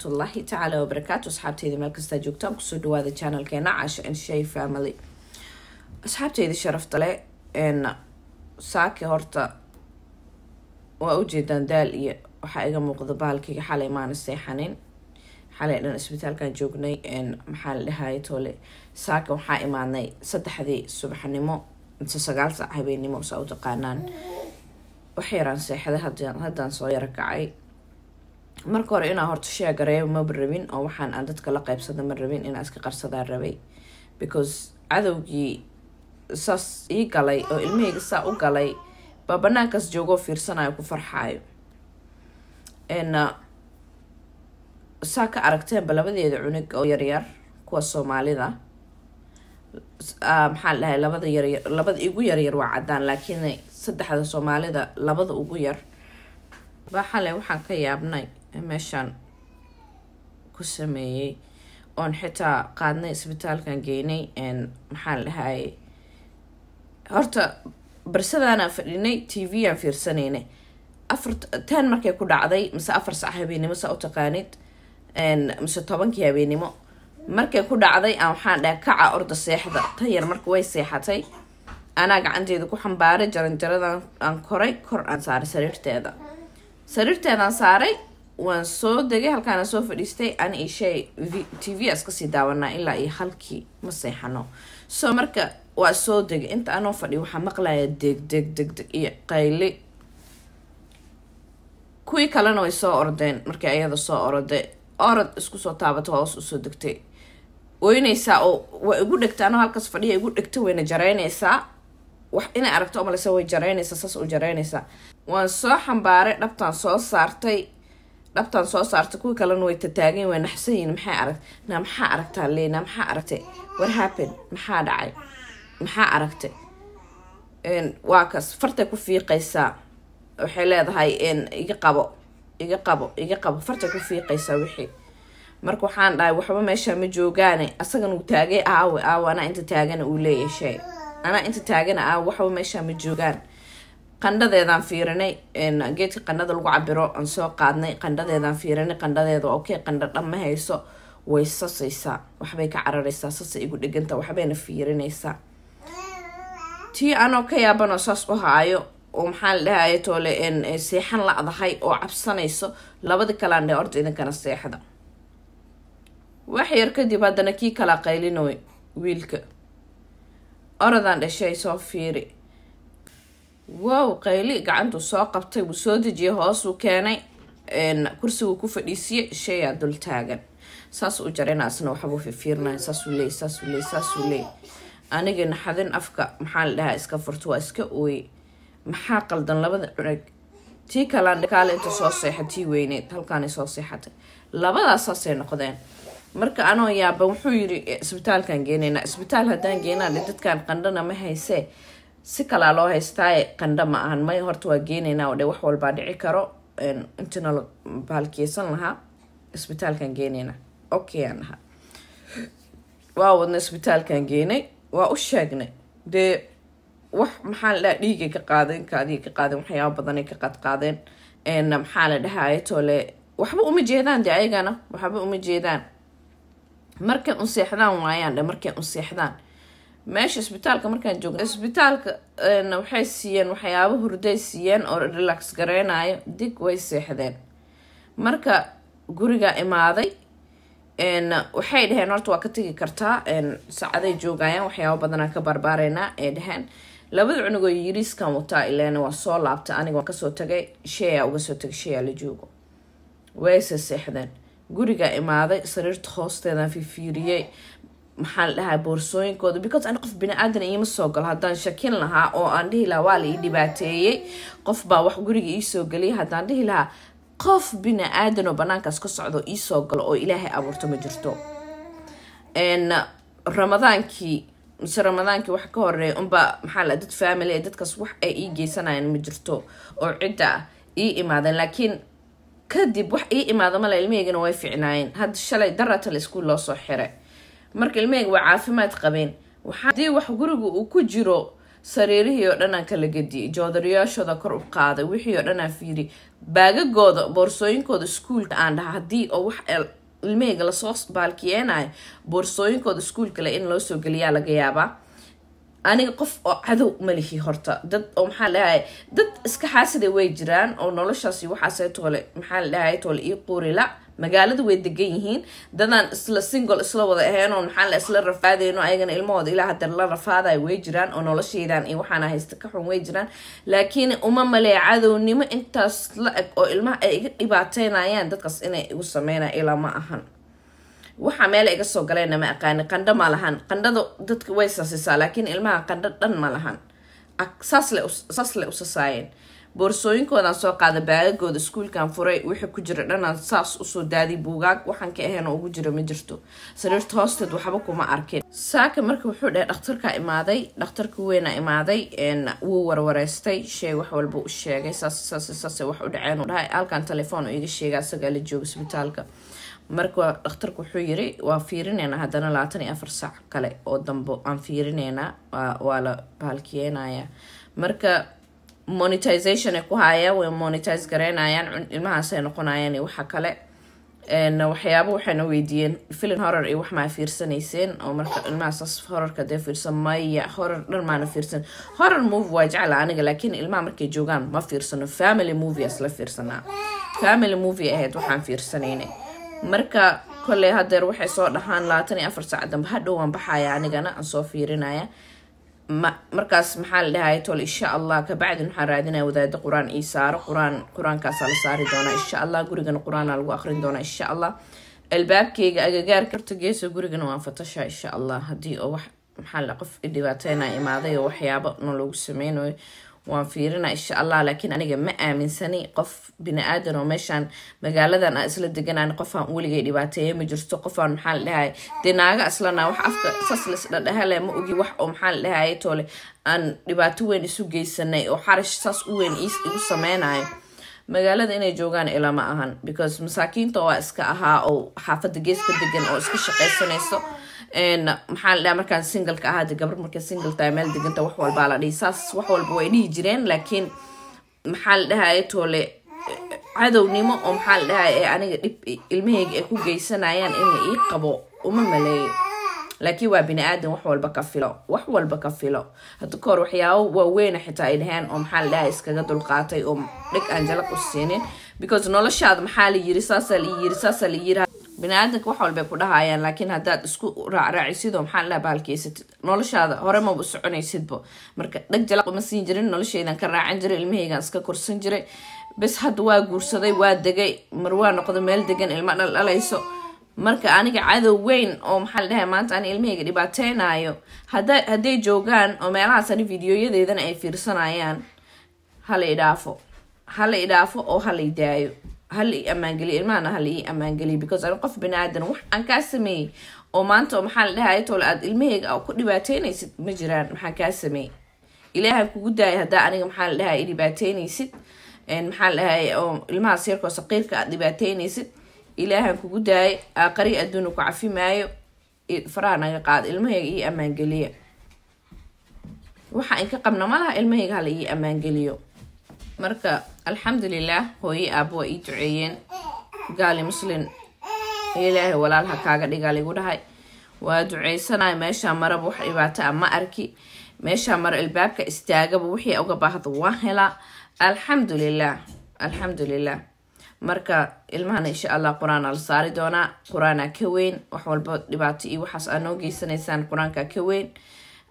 waraxmatullaahi tacaala wabarakaatu asxaabteyda meel kastaa joogtaan kusoo dhawaada janalkeena caasha inshay family asxaabteyda sharafta leh n saaki horta waa ujeedaan daal iyo waxaa iga muuqda baalkiga xalay maana seexanin xalay dhan isbitaalkan joognay maxaa la dhahaye toole saaki waxaa imaadnay saddexdii subaxnimo mise sagaal saac habeenimo saa u taqaanaan wax yaraan seexday haddaan soo yaro kacay marka hore inaa horta sheega gareebo ma rabin oo waxaan aan dadka la qeybsada ma rabin inaa iska qarsadaan rabay because cadowgii saas ii galay oo ilmahayga saa u galay baa banaankaas joogoo fiirsanayo ku farxaayo na ah, saa ka aragteenba labadeeda cunug oo yaryar kuwa soomaalida ah, maxaan dhahay labada yaryar labada igu yaryar waa caddaan laakiin saddexda soomaalida labada ugu yar baaxale waxaan ka yaabnay meeshaan ku sameeyey oon xitaa qaadnay isbitaalkan geynay maxaa dhahay horta barsadana fadhinay t v aan fiirsanayna afar ten markay ku dhacday mise afar sac habeenimo saa u taqaanid mise tobankii habeenimo markay ku dhacday aan waxaan dhahay kaca orda seexda tan yar marka way seexatay anaa gacanteeda ku xambaaray jaranjaradan aan koray kor aan saaray sariirteeda sariirteedaan saaray waan soo degay halkaana soo fadhiistay an ishay t v as kasii daawanaa ilaa iyo halkii ma seexano so marka waa soo degay inta anoo fadhi waxaa maqlaya deg deg deg deg iyo qayli kuwii kalena way soo ordeen markay ayada soo oroday orod isku soo taabatay hoos usoo degtay weyneysaa oo waa igu dhegta anoo halkaas fadhiya igu dhegta wayna jaraynaysaa wax inay aragto o maleysa way jaraynaysaa saas u jaraynaysaa waan soo xambaaray dhabtaan soo saartay dhabtan soo saartay kuwii kalena way tataagen waa naxsan yihin maxay aragt naa maxaa aragtaa leena maxaa aragtay war happen maxaa dhacay maxaa aragtay waa kas fartay ku fiiqaysaa waxay leedahay n iga qabo iga qabo iga qabo fartay ku fiiqaysaa wixii marka waxaan dhahay waxba meeshaa ma joogaane asagan uu taagay aawe aawe anaa inta taagana uu leeyahay shay anaa inta taagana aawe waxba meeshaa ma joogaan qandhadeedaan fiirinay geedka qandhada lagu cabiro aan soo qaadnay qandhadeedaan fiirinay qandhadeeda okey qandho dhan ma hayso way sasaysaa waxbay ka carareysaa sasa igu dheganta waxbayna fiirinaysaa tii anoo ka yaabanoo saas u haayo oo maxaa la dhahaya toole seexan la-dahay oo cabsanayso labadi kalean dhe horta idinkana seexda wax yar kadib haddana kii kala qaylinooy wiilka orodaan dhashay soo fiiri wow qayli gacantuu soo qabtay wuu soo dejiyey hoosuu keenay kursiguu ku fadhiisiye sheeyaa dul taagan saasuu jarinaasna waxbuu fifiirnay saasuu leey saasuu leey saasuu leey anigii naxadin afka maxaa la dhahaa iska furto waa iska ooye maxaa qaldan labada cunag tii kalaan dhakaale inta soo seexa tii weyneed halkaanay soo seexatay labadaasaasay noqdeen marka anoo yaaba wuxuu yiri eh, isbitaalkaan geenaynaa isbitaal haddaan geenaadhe dadkaan qandhana ma haysee si kalaa loo haystaa qandho ma ahan may horta waa geenaynaa oo dhe wax walbaa dhici karo intina la baalkeysan lahaa isbitaalkan geenaynaa okay aan nahaa waa wadna isbitaalkan geenay waa u sheegnay dee wax maxaa la dhahaa dhiigay ka qaadeen kaadiyay ka qaadeen waxyaaba badanay ka qadqaadeen maxaa la dhahaaye toole waxba uma jeedaan de ayagana waxba uma jeedaan markay unseexdaan seexdaan waayaan dhe markay unseexdaan meesha isbitaalka markaan joogna isbitaalka eh, waxay siiyeen waxyaabo hurday siiyeen oo relax gareynayo dig way seexdeen marka guriga imaaday eh, waxay dhaheen horta waa ka tegi kartaa eh, saacaday joogayaan waxyaabo badanaa ka baarbaareynaa ay dhaheen labada cunugoo yiriiskan wataa ilena waa soo laabtay aniga waan kasoo tagay sheeyaa uga soo tagay sheeyaa la joogo wayse seexdeen guriga imaaday sariirta hoosteedaan fifiiriyey maxaa la dhahaa boorsooyinkooda because ani qof biniaadan aadan iima soo galo haddaan shakin lahaa oo aan dhihi lahaa waa la ii dhibaateeyey qof baa wax guriga iisoo geliyay haddaan dhihi lahaa qof bini-aadan oo banaankaas ka socdo iisoo galo oo ilaahay abuurto ma jirto ramadaankii mise ramadaankii wax ka horeey unba maxaa dad family dadkaas wax ay ii geysanayaan ma jirto oo cidda ii imaadeen laakiin kadib wax ii imaada male ilmaheygana way ficnaayeen hadda shalay darata la iskuul loo soo xiray marka ilmeyga waa caafimaad qabeen hadii wax guriga uu ku jiro sariirihii oo dhan aan kala gediye joodarayaashooda kor u qaaday wixii oo dhan fiiri baagagooda boorsooyinkooda iskuulka aan dhaha haddii oo wax ilmahayga lasoo baalkiyeenayo boorsooyinkooda iskuulkale in loosoo soo geliyaa laga yaabaa aniga qof oo cadow malihi horta dad oo maxaa ladhahay dad iska xaasida way jiraan oo noloshaasi waxaasay toole maxaa ladhahay toole io quurila magaaladu way degan yihiin dadaan isla single isla wada ahayn oo maxaan la isla rafaadayno ayagana ilmahooda ilaa hadda la rafaadayo way jiraan oo noloshaydan iyo waxaana haysta ka xun way jiraan laakiin uma maleecadownimo intaas la eg oo ilmaha ay iga dhibaateynayaan dadkaas inay igu sameynaya ilaa ma ahan waxaa meel iga soo galeyna ma aqaani qandho ma lahan qandhada dadka way sasisaa laakiin ilmaha qandho dhan ma lahan saas le usasaayeen boorsooyinkoodan soo qaaday baagagooda iskuulkan furay wixii ku jira dhanaan saas usoo daadiy buugaag waxaan ka ugu jira ma jirto sariirta hoosteed waxba kuma arkin saaka marka wuxuu dhahay dhakhtarkaa imaaday dhakhtarka weynaa imaaday wuu warwareystay shee wax walba u sheegay saassaassaase wax u dhaceen dhahay halkan telefoon u iga sheega asagaa la jooga isbitaalka marka dhakhtarku wuxuu yiri waa fiirineynaa haddana labaatan iyo afar saac kale oo dambo aan fiirineynaa waa la baalkiyeynaya marka monetization ay ku haayeen way monetize garaynayaan ilmahaasay noqonayaan iyo waxa kale waxyaaba waxayna weydiiyeen filin horor iyo wax maa fiirsanayseen oo marka ilmahaas hororka dee fiirsan maya horor dhan maana fiirsan horor movie waa jecla aniga laakiin ilmaha markay joogaan ma fiirsano family movieas la fiirsanaa family movie ahayd waxaan fiirsanaynay marka kolley hadeer waxay soo dhahaan labaatan iyo afar saac dambe hadhow waan baxaya anigana aan soo fiirinaya markaas maxaa la dhahay tol insha allah kabacdin waxaan raadinaya wadaada qur-aan ii saaro quraan qur-aankaasaa la saari doonaa insha allah gurigana qur-aanaa lagu akrin doonaa insha allah albaabkeyga agagaarka horta geesa gurigana waan fatashaa insha allah haddii oo wax maxaa qof dhibaateynaa imaaday oo waxyaabo na lagu sameynayo waan fiirinaa insha allah laakiin aniga ma aaminsani qof bini-aadan oo meeshaan magaaladan aan isla deganaan qofaan weligay dhibaateeye ma jirto qofaan maxaa la dhahaye dee naaga wax afka saslis dhadhahale ma ogi wax oo maxaa la dhahaye toole aan dhibaato weyn isu geysanay oo xarash saas u weyn igu sameynayo magaalada inay joogaan ilama ahan because masaakiinta waa iska ahaa oo xaafada ka degan oo iska shaqeysanayso maxaa la dhaha markaan singleka ahaade gabar marka single tahay meel deganta wax walbaa la dhihi saas wax walba way dhihi jireen laakiin maxaa la dhahaye toole cadownimo oo maxaa la dhahay ee aniga dhib ilmahayga ay ku geysanayaan in la ii qabo uma maleeyo laakiin waa bini aadan wax walba ka filo wax walba ka filo hadda ka hor waxyaabo waaweyna xitaa ay dhaheen oo maxaa la dhahay iskaga dulqaatay oo dhig aan jalaq u siinin because noloshaada maxaa la yiri saasaa la yiri saasaa la yiri baniaadanka wax walbay ku dhahayaan laakiin hadaad isku raacraacisidoo maxaala bahalkeysatid noloshaada hore horemaa soconaysidba marka dhag jalaaqma siin jirin noloshaydan ka raacan jiray ilmahaygan iska korsan jiray bis hadda waa guursaday waa degay mar waa noqda meel degan ilmo dhaldhalayso marka aniga cadow weyn oo maxaa la dhahay maanta ani ilmahayga dhibaateynayo hadday joogaan oo meelahaas ani videoyadeedana ay fiirsanayaan halay dhaafo halay dhaafo oo halay daayo hal ii ammaangeliya ilmahana hal ii ammaangeliya because an qof baniaadan wax aan kaa sameeyey oo maanta oo maxaa la dhahay tol aad ilmaheyga ku dhibaateynaysid ma jiraan maxaa kaa sameeyey ilaahay kugu daaya haddaa aniga maxaa la dhahay dhibaateynaysid maxaa la dhahay oo ilmahaas yarkoo saqiirka aad dhibaateynaysid ilaahan kugu daaya aaqari adduuna ku cafi maayo faraha naga qaad ilmahayga ii ammaangeliya waxa in ka qabna malaha ilmahayga hala ii ammaangeliyo marka alxamdulilaah hooye aaba waa ii duceeyeen gaali muslin ilaahay walaalha kaaga dhigaa ligu dhahay waa duceysanaya meeshaa maraba wax dhibaataa ah ma arki meeshaa mara albaabka istaagaba wixii uga baahda waa helaa alxamdulilaah alxamdulilah marka ilmahana insha allah qur-aanaa la saari doonaa qur-aanaa ka weyn wax walba dhibaato iyo waxaas aa noo geysanaysaan qur-aankaa ka weyn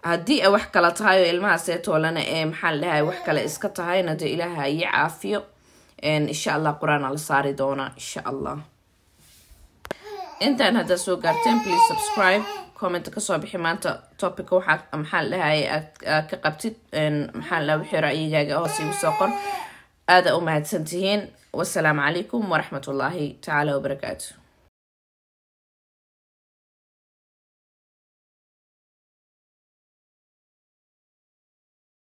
haddii ay wax kala tahay oo ilmahaasee toolana ee eh, maxaa la dhahay wax kale iska tahayna dee ilaaha ii caafiyo insha allah qur-aana la saari doona insha allah intaan haddaa soo gaarteen please subscribe comment kasoo bixi maanta topic waxaa maxaa la dhahaye aad ka qabtid maxaa la dhaha wixii ra'yigaaga hoos igu soo qor aada u mahadsantihiin wasalaamu calaykum waraxmatullaahi tacaala wabarakaatu